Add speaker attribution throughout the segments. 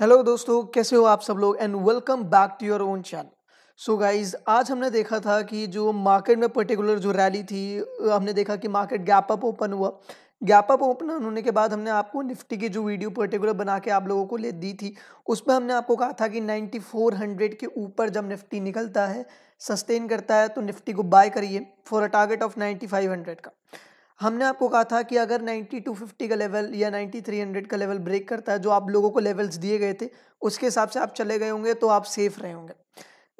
Speaker 1: hello दोस्तों कैसे हो आप सब लोग and welcome back to your own channel so guys आज हमने देखा था कि जो मार्केट में पर्टिकुलर जो रैली थी हमने देखा कि मार्केट गैप अप ओपन हुआ गैप अप ओपन होने के बाद हमने आपको निफ्टी की जो वीडियो पर्टिकुलर बना के आप लोगों को ले दी थी उसमें हमने आपको कहा था कि 9400 के ऊपर जब निफ्टी निकलता है सस्टेन करता है तो निफ्टी को बाय करिए फॉर अ टारगेट ऑफ 9500 का हमने आपको कहा था कि अगर 9250 का लेवल या 9300 का लेवल ब्रेक करता है जो आप लोगों को लेवल्स दिए गए थे उसके हिसाब से आप चले गए होंगे तो आप सेफ रहे होंगे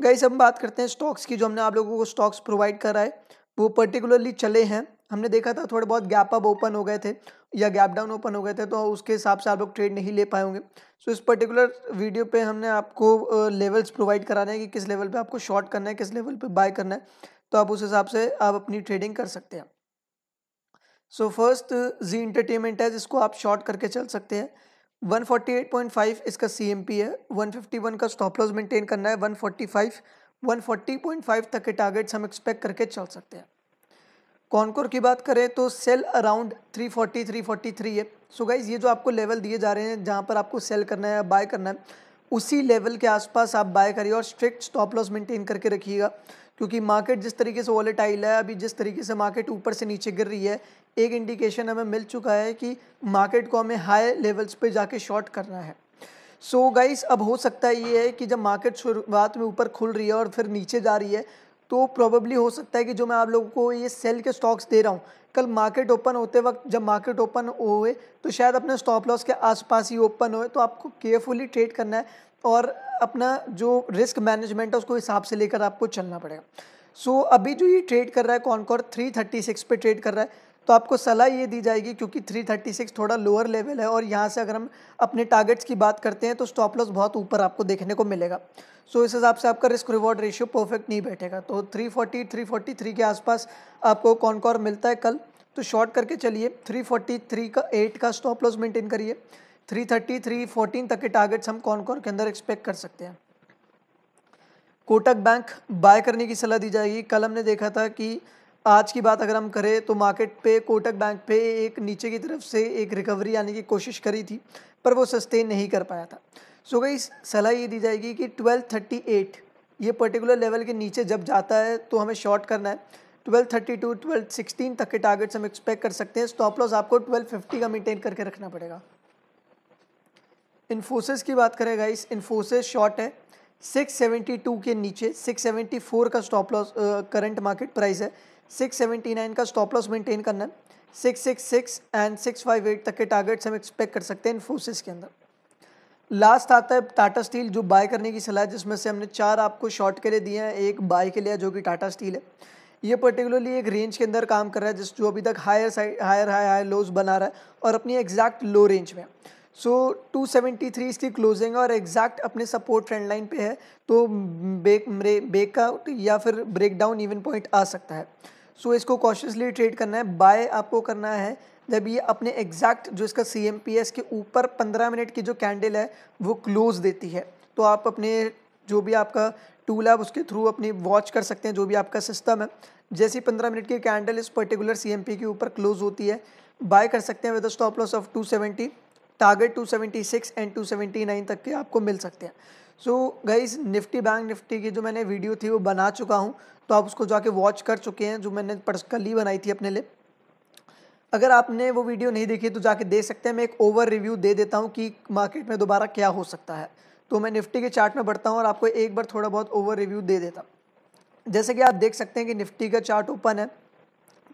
Speaker 1: गई हम बात करते हैं स्टॉक्स की जो हमने आप लोगों को स्टॉक्स प्रोवाइड कराए वो पर्टिकुलरली चले हैं हमने देखा था थोड़े बहुत गैप अप ओपन हो गए थे या गैप डाउन ओपन हो गए थे तो उसके हिसाब से आप लोग ट्रेड नहीं ले पाए होंगे सो so, इस पर्टिकुलर वीडियो पे हमने आपको लेवल्स प्रोवाइड कराने हैं कि किस लेवल पे आपको शॉर्ट करना है किस लेवल पे बाय करना है तो आप उस हिसाब से आप अपनी ट्रेडिंग कर सकते हैं सो फर्स्ट जी इंटरटेनमेंट है जिसको आप शॉर्ट करके चल सकते हैं 148.5 इसका सी है 151 का स्टॉप लॉस मेंटेन करना है 145 140.5 तक के टारगेट्स हम एक्सपेक्ट करके चल सकते हैं कॉनकोर की बात करें तो सेल अराउंड 340 343 है सो so गाइज ये जो आपको लेवल दिए जा रहे हैं जहाँ पर आपको सेल करना है बाय करना है उसी लेवल के आसपास आप बाय करिए और स्ट्रिक्ट स्टॉप लॉस मेंटेन करके रखिएगा क्योंकि मार्केट जिस तरीके से वॉलेटाइल है अभी जिस तरीके से मार्केट ऊपर से नीचे गिर रही है एक इंडिकेशन हमें मिल चुका है कि मार्केट को हमें हाई लेवल्स पे जाके शॉर्ट करना है सो so गाइस अब हो सकता है ये है कि जब मार्केट शुरुआत में ऊपर खुल रही है और फिर नीचे जा रही है तो प्रॉबली हो सकता है कि जो मैं आप लोगों को ये सेल के स्टॉक्स दे रहा हूँ कल मार्केट ओपन होते वक्त जब मार्केट ओपन हुए तो शायद अपने स्टॉप लॉस के आसपास ही ओपन हुए तो आपको केयरफुली ट्रेड करना है और अपना जो रिस्क मैनेजमेंट है उसको हिसाब से लेकर आपको चलना पड़ेगा सो so, अभी जो ये ट्रेड कर रहा है कॉनकॉर थ्री थर्टी सिक्स पर ट्रेड कर रहा है तो आपको सलाह ये दी जाएगी क्योंकि 336 थोड़ा लोअर लेवल है और यहाँ से अगर हम अपने टारगेट्स की बात करते हैं तो स्टॉप लॉस बहुत ऊपर आपको देखने को मिलेगा सो so, इस हिसाब से आपका रिस्क रिवॉर्ड रेशियो परफेक्ट नहीं बैठेगा तो 340 343 के आसपास आपको कौन कॉर मिलता है कल तो शॉर्ट करके चलिए 343 का एट का स्टॉप लॉस मेंटेन करिए 330 314 तक के टारगेट्स हम कौन कौन के अंदर एक्सपेक्ट कर सकते हैं कोटक बैंक बाय करने की सलाह दी जाएगी कल हमने देखा था कि आज की बात अगर हम करें तो मार्केट पे कोटक बैंक पे एक नीचे की तरफ से एक रिकवरी आने की कोशिश करी थी पर वो सस्टेन नहीं कर पाया था सो so गई सलाह ये दी जाएगी कि ट्वेल्व थर्टी एट ये पर्टिकुलर लेवल के नीचे जब जाता है तो हमें शॉर्ट करना है ट्वेल्व थर्टी टू ट्वेल्व तक के टारगेट्स हम एक्सपेक्ट कर सकते हैं स्टॉप लॉस आपको ट्वेल्व फिफ्टी का मेंटेन करके रखना पड़ेगा इन्फोसिस की बात करें गाइस इन्फोसिस शॉर्ट है 672 के नीचे 674 का stop loss current market price है 679 का स्टॉप लॉस मेंटेन करना है 666 एंड 658 तक के टारगेट्स हम एक्सपेक्ट कर सकते हैं इन्फोसिस के अंदर लास्ट आता है टाटा स्टील जो बाय करने की सलाह जिसमें से हमने चार आपको शॉर्ट के लिए दिए हैं एक बाय के लिए जो कि टाटा स्टील है ये पर्टिकुलरली एक रेंज के अंदर काम कर रहा है जिस जो अभी तक higher side higher high higher lows बना रहा है और अपनी एग्जैक्ट लो रेंज में सो so, 273 इसकी क्लोजिंग है और एग्जैक्ट अपने सपोर्ट ट्रेंड लाइन पे है तो ब्रेक ब्रेक का या फिर ब्रेक डाउन इवन पॉइंट आ सकता है सो so, इसको कॉशियसली ट्रेड करना है बाय आपको करना है जब ये अपने एग्जैक्ट जो इसका सी एम पी के ऊपर पंद्रह मिनट की जो कैंडल है वो क्लोज़ देती है तो आप अपने जो भी आपका टूल है उसके थ्रू अपनी वॉच कर सकते हैं जो भी आपका सिस्टम है जैसे ही पंद्रह मिनट की कैंडल इस पर्टिकुलर सी एम पी के ऊपर क्लोज़ होती है बाय कर सकते हैं with stop loss of two seventy target two seventy six and two seventy nine तक के आपको मिल सकते हैं सो गई निफ्टी बैंक निफ्टी की जो मैंने वीडियो थी वो बना चुका हूँ तो आप उसको जाके वॉच कर चुके हैं जो मैंने कल ही बनाई थी अपने लिए अगर आपने वो वीडियो नहीं देखी तो जाके देख सकते हैं मैं एक ओवर रिव्यू दे देता हूँ कि मार्केट में दोबारा क्या हो सकता है तो मैं निफ्टी के चार्ट में बढ़ता हूँ और आपको एक बार थोड़ा बहुत ओवर रिव्यू दे देता हूँ जैसे कि आप देख सकते हैं कि निफ्टी का चार्ट ओपन है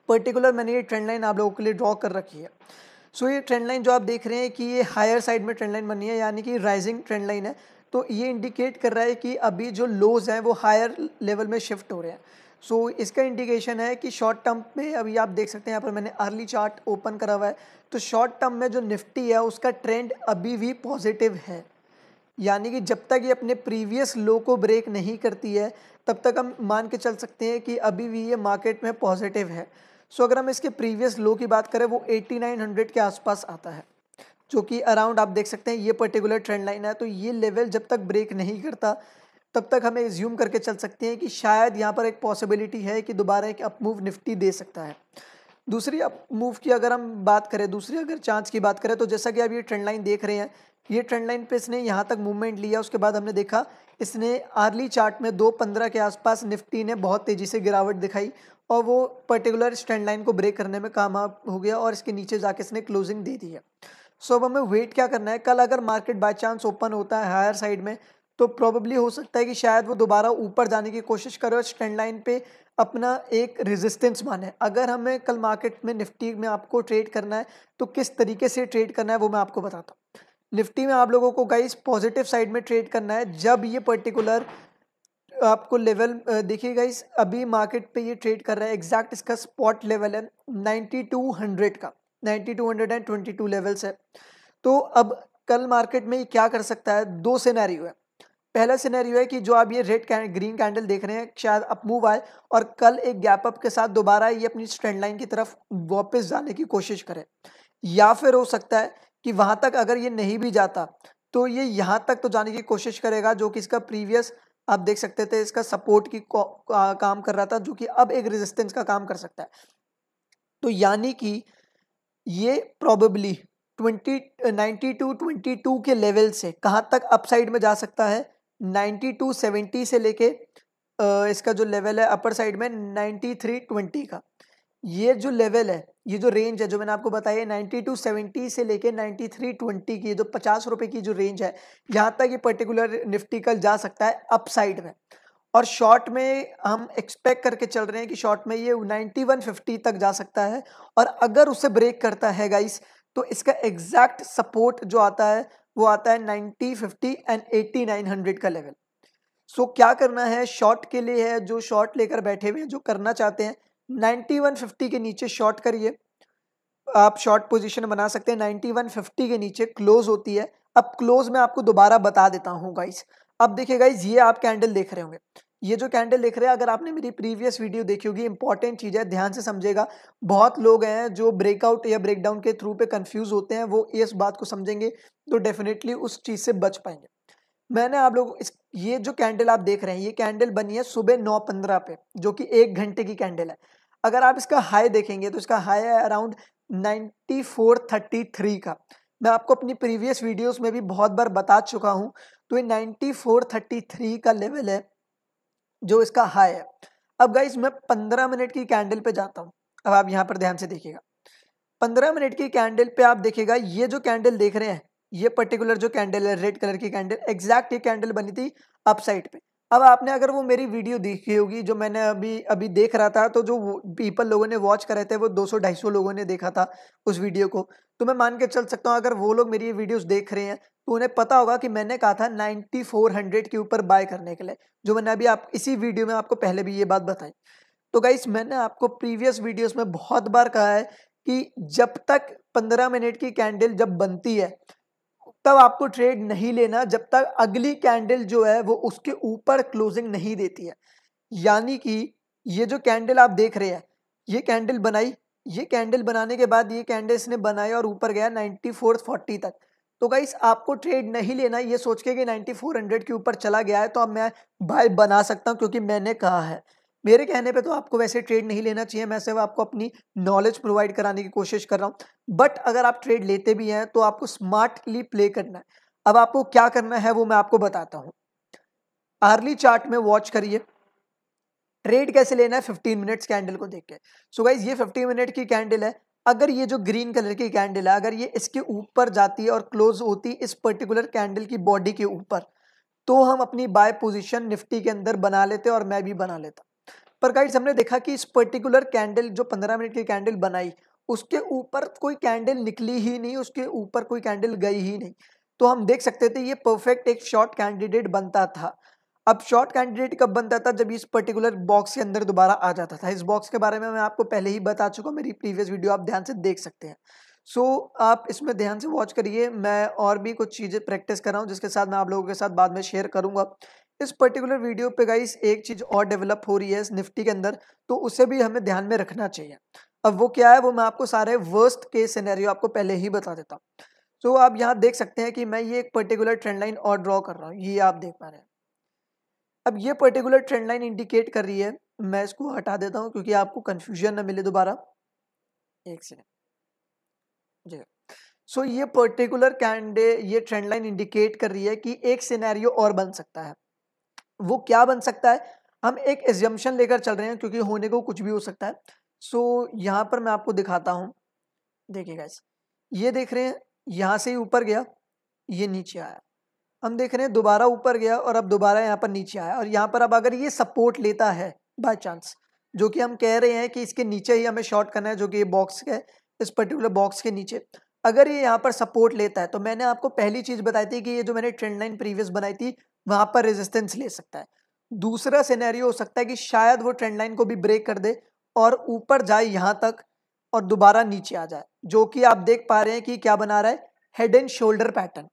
Speaker 1: पर्टिकुलर मैंने ये ट्रेंड लाइन आप लोगों के लिए ड्रॉ कर रखी है सो so, ये ट्रेंड लाइन जो आप देख रहे हैं कि ये हायर साइड में ट्रेंड लाइन बनी है यानी कि राइजिंग ट्रेंड लाइन है तो ये इंडिकेट कर रहा है कि अभी जो लोज हैं वो हायर लेवल में शिफ्ट हो रहे हैं सो so, इसका इंडिकेशन है कि शॉर्ट टर्म में अभी आप देख सकते हैं यहाँ पर मैंने अर्ली चार्ट ओपन करा हुआ है तो शॉर्ट टर्म में जो निफ्टी है उसका ट्रेंड अभी भी पॉजिटिव है यानी कि जब तक ये अपने प्रीवियस लो को ब्रेक नहीं करती है तब तक हम मान के चल सकते हैं कि अभी भी ये मार्केट में पॉजिटिव है सो so, अगर हम इसके प्रीवियस लो की बात करें वो 8900 के आसपास आता है जो कि अराउंड आप देख सकते हैं ये पर्टिकुलर ट्रेंड लाइन है तो ये लेवल जब तक ब्रेक नहीं करता तब तक हमें ज्यूम करके चल सकते हैं कि शायद यहाँ पर एक पॉसिबिलिटी है कि दोबारा एक अप मूव निफ्टी दे सकता है दूसरी अप मूव की अगर हम बात करें दूसरी अगर चांस की बात करें तो जैसा कि आप ये ट्रेंड लाइन देख रहे हैं ये ट्रेंड लाइन पर इसने यहाँ तक मूवमेंट लिया उसके बाद हमने देखा इसने आर्ली चार्ट में दो पंद्रह के आसपास निफ्टी ने बहुत तेज़ी से गिरावट दिखाई और वो पर्टिकुलर इस ट्रेंड लाइन को ब्रेक करने में कामयाब हो गया और इसके नीचे जाके इसने क्लोजिंग दे दी है सो अब हमें वेट क्या करना है कल अगर मार्केट बाई चांस ओपन होता है हायर साइड में तो प्रॉबेबली हो सकता है कि शायद वो दोबारा ऊपर जाने की कोशिश करे और स्टैंड लाइन पे अपना एक रेजिस्टेंस माने अगर हमें कल मार्केट में निफ्टी में आपको ट्रेड करना है तो किस तरीके से ट्रेड करना है वो मैं आपको बताता हूँ निफ्टी में आप लोगों को गाइस पॉजिटिव साइड में ट्रेड करना है जब ये पर्टिकुलर आपको लेवल देखिए गाइस अभी मार्केट पे ये ट्रेड कर रहा है एग्जैक्ट इसका स्पॉट लेवल है नाइन्टी टू हंड्रेड का 9222 two hundred and twenty two levels है तो अब कल मार्केट में क्या कर सकता है दो सिनेरियो है पहला सिनेरियो है कि जो आप ये रेड ग्रीन कैंडल देख रहे हैं शायद अप मूव आए और कल एक गैप अप के साथ दोबारा ये अपनी स्ट्रेंड लाइन की तरफ वापस जाने की कोशिश करें या फिर हो सकता है कि वहाँ तक अगर ये नहीं भी जाता तो ये यहाँ तक तो जाने की कोशिश करेगा जो कि इसका प्रीवियस आप देख सकते थे इसका सपोर्ट की आ, काम कर रहा था जो कि अब एक रेजिस्टेंस का काम कर सकता है तो यानी कि ये probably twenty ninety two twenty two के लेवल से कहाँ तक अपसाइड में जा सकता है नाइन्टी टू सेवेंटी से लेके इसका जो लेवल है अपर साइड में नाइन्टी थ्री ट्वेंटी का ये जो लेवल है ये जो रेंज है जो मैंने आपको बताया नाइन्टी टू सेवेंटी से लेके नाइन्टी थ्री ट्वेंटी की जो पचास रुपये की जो रेंज है यहाँ तक ये पर्टिकुलर निफ्टी कल जा सकता है अपसाइड में और शॉर्ट में हम एक्सपेक्ट करके चल रहे हैं कि शॉर्ट में ये 9150 तक जा सकता है और अगर उसे ब्रेक करता है गाइस तो इसका एग्जैक्ट सपोर्ट जो आता है वो आता है 9050 एंड 8900 का लेवल सो so, क्या करना है शॉर्ट के लिए है जो शॉर्ट लेकर बैठे हुए हैं जो करना चाहते हैं 9150 के नीचे शॉर्ट करिए आप शॉर्ट पोजिशन बना सकते हैं नाइन्टी के नीचे क्लोज होती है अब क्लोज में आपको दोबारा बता देता हूँ गाइस अब देखिए गाइज ये आप कैंडल देख रहे होंगे ये जो कैंडल देख रहे हैं अगर आपने मेरी प्रीवियस वीडियो देखी होगी इंपॉर्टेंट चीज़ है ध्यान से समझेगा बहुत लोग हैं जो ब्रेकआउट या ब्रेकडाउन के थ्रू पे कंफ्यूज होते हैं वो इस बात को समझेंगे तो डेफिनेटली उस चीज़ से बच पाएंगे मैंने आप लोग इस ये जो कैंडल आप देख रहे हैं ये कैंडल बनी है सुबह नौ पंद्रह पे जो कि एक घंटे की कैंडल है अगर आप इसका हाई देखेंगे तो इसका हाई है around ninety four thirty three का मैं आपको अपनी प्रीवियस वीडियोज में भी बहुत बार बता चुका हूँ तो ये नाइन्टी फोर थर्टी थ्री का लेवल है जो इसका हाई है अब गाइस मैं पंद्रह मिनट की कैंडल पे जाता हूँ अब आप यहाँ पर ध्यान से देखिएगा पंद्रह मिनट की कैंडल पे आप देखिएगा ये जो कैंडल देख रहे हैं ये पर्टिकुलर जो कैंडल है रेड कलर की कैंडल एग्जैक्ट ये कैंडल बनी थी अपसाइड पे अब आपने अगर वो मेरी वीडियो देखी होगी जो मैंने अभी अभी देख रहा था तो जो पीपल लोगों ने वॉच करे थे वो 200 250 लोगों ने देखा था उस वीडियो को तो मैं मान के चल सकता हूँ अगर वो लोग मेरी ये वीडियोस देख रहे हैं तो उन्हें पता होगा कि मैंने कहा था 9400 के ऊपर बाय करने के लिए जो मैंने अभी आप इसी वीडियो में आपको पहले भी ये बात बताई तो गाइस मैंने आपको प्रीवियस वीडियोज़ में बहुत बार कहा है कि जब तक पंद्रह मिनट की कैंडल जब बनती है तब आपको ट्रेड नहीं लेना जब तक अगली कैंडल जो है वो उसके ऊपर क्लोजिंग नहीं देती है यानी कि ये जो कैंडल आप देख रहे हैं ये कैंडल बनाई ये कैंडल बनाने के बाद ये कैंडल इसने बनाया और ऊपर गया नाइन्टी फोर फोर्टी तक तो गाइस आपको ट्रेड नहीं लेना ये सोच के कि हंड्रेड के ऊपर चला गया है तो अब मैं बाय बना सकता हूँ क्योंकि मैंने कहा है मेरे कहने पे तो आपको वैसे ट्रेड नहीं लेना चाहिए मैं सिर्फ आपको अपनी नॉलेज प्रोवाइड कराने की कोशिश कर रहा हूँ बट अगर आप ट्रेड लेते भी हैं तो आपको स्मार्टली प्ले करना है अब आपको क्या करना है वो मैं आपको बताता हूँ आर्ली चार्ट में वॉच करिए ट्रेड कैसे लेना है फिफ्टीन मिनट्स कैंडल को देख के सो गाइज ये फिफ्टीन मिनट की कैंडल है अगर ये जो ग्रीन कलर की कैंडल है अगर ये इसके ऊपर जाती है और क्लोज होती इस पर्टिकुलर कैंडल की बॉडी के ऊपर तो हम अपनी बाय पोजीशन निफ्टी के अंदर बना लेते और मैं भी बना लेता पर गाइड्स हमने देखा कि इस पर्टिकुलर कैंडल जो पंद्रह मिनट की कैंडल बनाई उसके ऊपर कोई कैंडल निकली ही नहीं उसके ऊपर कोई कैंडल गई ही नहीं तो हम देख सकते थे ये परफेक्ट एक शॉर्ट कैंडिडेट बनता था अब शॉर्ट कैंडिडेट कब बनता था जब इस पर्टिकुलर बॉक्स के अंदर दोबारा आ जाता था इस बॉक्स के बारे में मैं आपको पहले ही बता चुका हूँ मेरी प्रीवियस वीडियो आप ध्यान से देख सकते हैं सो so, आप इसमें ध्यान से वॉच करिए मैं और भी कुछ चीज़ें प्रैक्टिस कर रहा हूँ जिसके साथ मैं आप लोगों के साथ बाद में शेयर करूँगा इस पर्टिकुलर वीडियो पे गाइस एक चीज़ और डेवलप हो रही है इस निफ्टी के अंदर तो उसे भी हमें ध्यान में रखना चाहिए अब वो क्या है वो मैं आपको सारे वर्स्ट के सिनेरियो आपको पहले ही बता देता हूँ तो आप यहाँ देख सकते हैं कि मैं ये एक पर्टिकुलर ट्रेंड लाइन और ड्रॉ कर रहा हूँ ये आप देख पा रहे हैं अब ये पर्टिकुलर ट्रेंड लाइन इंडिकेट कर रही है मैं इसको हटा देता हूँ क्योंकि आपको कन्फ्यूजन ना मिले दोबारा एक सेकेंड जी सो so, ये पर्टिकुलर कैंडे ये ट्रेंड लाइन इंडिकेट कर रही है कि एक सिनेरियो और बन सकता है वो क्या बन सकता है हम एक एजम्पन लेकर चल रहे हैं क्योंकि होने को कुछ भी हो सकता है सो so, यहाँ पर मैं आपको दिखाता हूँ देखिएगा इस ये देख रहे हैं यहाँ से ही ऊपर गया ये नीचे आया हम देख रहे हैं दोबारा ऊपर गया और अब दोबारा यहाँ पर नीचे आया और यहाँ पर अब अगर ये सपोर्ट लेता है बाई चांस जो कि हम कह रहे हैं कि इसके नीचे ही हमें शॉर्ट करना है जो कि ये बॉक्स है इस पर्टिकुलर बॉक्स के नीचे अगर ये यहाँ पर सपोर्ट लेता है तो मैंने आपको पहली चीज़ बताई थी कि ये जो मैंने ट्रेंड लाइन प्रीवियस बनाई थी वहां पर रेजिस्टेंस ले सकता है दूसरा सिनेरियो हो सकता है कि शायद वो ट्रेंड लाइन को भी ब्रेक कर दे और ऊपर जाए यहाँ तक और दोबारा नीचे आ जाए जो कि आप देख पा रहे हैं कि क्या बना रहा है हेड एंड शोल्डर पैटर्न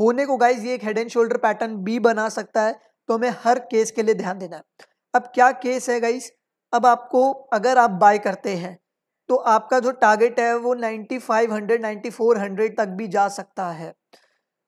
Speaker 1: होने को गाइज ये एक हेड एंड शोल्डर पैटर्न भी बना सकता है तो हमें हर केस के लिए ध्यान देना है अब क्या केस है गाइज अब आपको अगर आप बाय करते हैं तो आपका जो टारगेट है वो 9500 9400 तक भी जा सकता है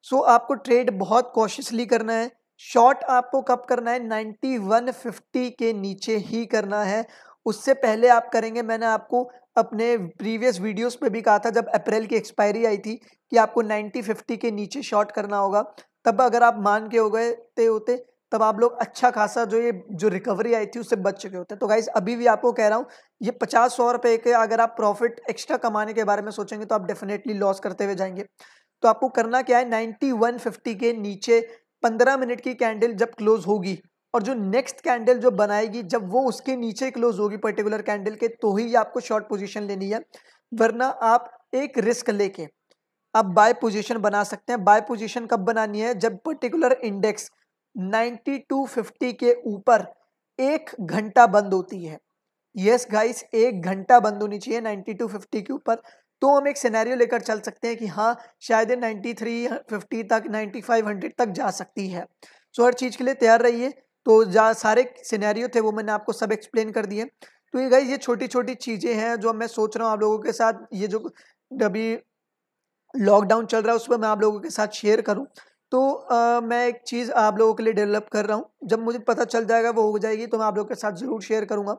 Speaker 1: सो so, आपको ट्रेड बहुत कॉशियसली करना है शॉर्ट आपको कब करना है 9150 के नीचे ही करना है उससे पहले आप करेंगे मैंने आपको अपने प्रीवियस वीडियोस पे भी कहा था जब अप्रैल की एक्सपायरी आई थी कि आपको 9050 के नीचे शॉर्ट करना होगा तब अगर आप मान के हो गए ते होते तब आप लोग अच्छा खासा जो ये जो रिकवरी आई थी उससे बच चुके होते तो गाइज अभी भी आपको कह रहा हूँ ये पचास सौ रुपये के अगर आप प्रॉफिट एक्स्ट्रा कमाने के बारे में सोचेंगे तो आप डेफिनेटली लॉस करते हुए जाएंगे तो आपको करना क्या है नाइन्टी वन फिफ्टी के नीचे पंद्रह मिनट की कैंडल जब क्लोज होगी और जो नेक्स्ट कैंडल जो बनाएगी जब वो उसके नीचे क्लोज होगी पर्टिकुलर कैंडल के तो ही आपको शॉर्ट पोजीशन लेनी है वरना आप एक रिस्क लेके आप बाय पोजीशन बना सकते हैं बाय पोजीशन कब बनानी है जब पर्टिकुलर इंडेक्स 9250 के ऊपर एक घंटा बंद होती है यस गाइस एक घंटा बंद होनी चाहिए नाइन्टी के ऊपर तो हम एक सिनेरियो लेकर चल सकते हैं कि हाँ शायद नाइन्टी थ्री फिफ्टी तक नाइन्टी फाइव हंड्रेड तक जा सकती है सो हर चीज़ के लिए तैयार रहिए तो जहाँ सारे सिनेरियो थे वो मैंने आपको सब एक्सप्लेन कर दिए तो ये गई ये छोटी छोटी चीज़ें हैं जो मैं सोच रहा हूँ आप लोगों के साथ ये जो अभी लॉकडाउन चल रहा है उस पर मैं आप लोगों के साथ शेयर करूँ तो आ, मैं एक चीज़ आप लोगों के लिए डेवलप कर रहा हूँ जब मुझे पता चल जाएगा वो हो जाएगी तो मैं आप लोगों के साथ ज़रूर शेयर करूँगा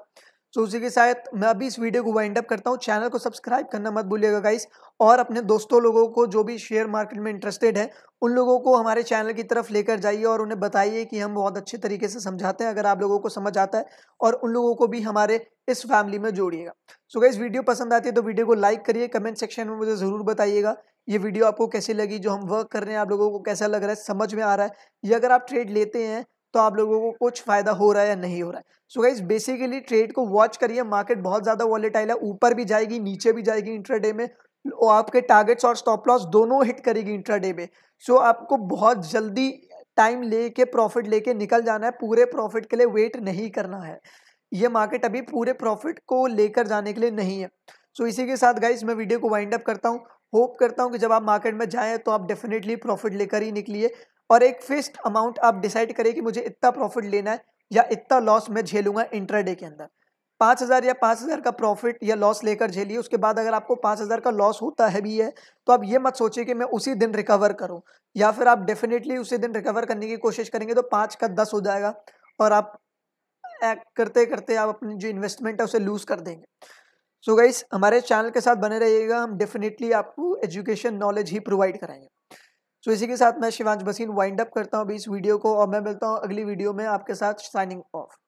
Speaker 1: सो उसी के साथ मैं अभी इस वीडियो को वाइंड अप करता हूँ चैनल को सब्सक्राइब करना मत भूलिएगा गाइस और अपने दोस्तों लोगों को जो भी शेयर मार्केट में इंटरेस्टेड है उन लोगों को हमारे चैनल की तरफ लेकर जाइए और उन्हें बताइए कि हम बहुत अच्छे तरीके से समझाते हैं अगर आप लोगों को समझ आता है और उन लोगों को भी हमारे इस फैमिली में जोड़िएगा सो गाइज़ गाइस वीडियो पसंद आती है तो वीडियो को लाइक करिए कमेंट सेक्शन में मुझे ज़रूर बताइएगा ये वीडियो आपको कैसी लगी जो हम वर्क कर रहे हैं आप लोगों को कैसा लग रहा है समझ में आ रहा है या अगर आप ट्रेड लेते हैं तो आप लोगों को कुछ फायदा हो रहा है या नहीं हो रहा है सो गाइज बेसिकली ट्रेड को वॉच करिए मार्केट बहुत ज़्यादा वॉलेटाइल है ऊपर भी जाएगी नीचे भी जाएगी इंट्राडे में और आपके टारगेट्स और स्टॉप लॉस दोनों हिट करेगी इंट्राडे में सो आपको बहुत जल्दी टाइम लेके प्रॉफिट लेके निकल जाना है पूरे प्रॉफिट के लिए वेट नहीं करना है ये मार्केट अभी पूरे प्रॉफिट को लेकर जाने के लिए नहीं है सो so, इसी के साथ गाइज मैं वीडियो को वाइंड अप करता हूँ होप करता हूँ कि जब आप मार्केट में जाएँ तो आप डेफिनेटली प्रॉफिट लेकर ही निकलिए और एक फिक्स्ड अमाउंट आप डिसाइड करें कि मुझे इतना प्रॉफिट लेना है या इतना लॉस मैं झेलूंगा इंटरडे के अंदर पाँच हज़ार या पाँच हज़ार का प्रॉफिट या लॉस लेकर झेलिए उसके बाद अगर आपको पाँच हज़ार का लॉस होता है भी है तो आप ये मत सोचिए कि मैं उसी दिन रिकवर करूँ या फिर आप डेफिनेटली उसी दिन रिकवर करने की कोशिश करेंगे तो पाँच का दस हो जाएगा और आप एक्ट करते करते आप अपनी जो इन्वेस्टमेंट है उसे लूज़ कर देंगे सो so गाइस हमारे चैनल के साथ बने रहिएगा हम डेफिनेटली आपको एजुकेशन नॉलेज ही प्रोवाइड कराएंगे सो इसी के साथ मैं शिवांश बसीन वाइंड अप करता हूँ अभी इस वीडियो को और मैं मिलता हूँ अगली वीडियो में आपके साथ साइनिंग ऑफ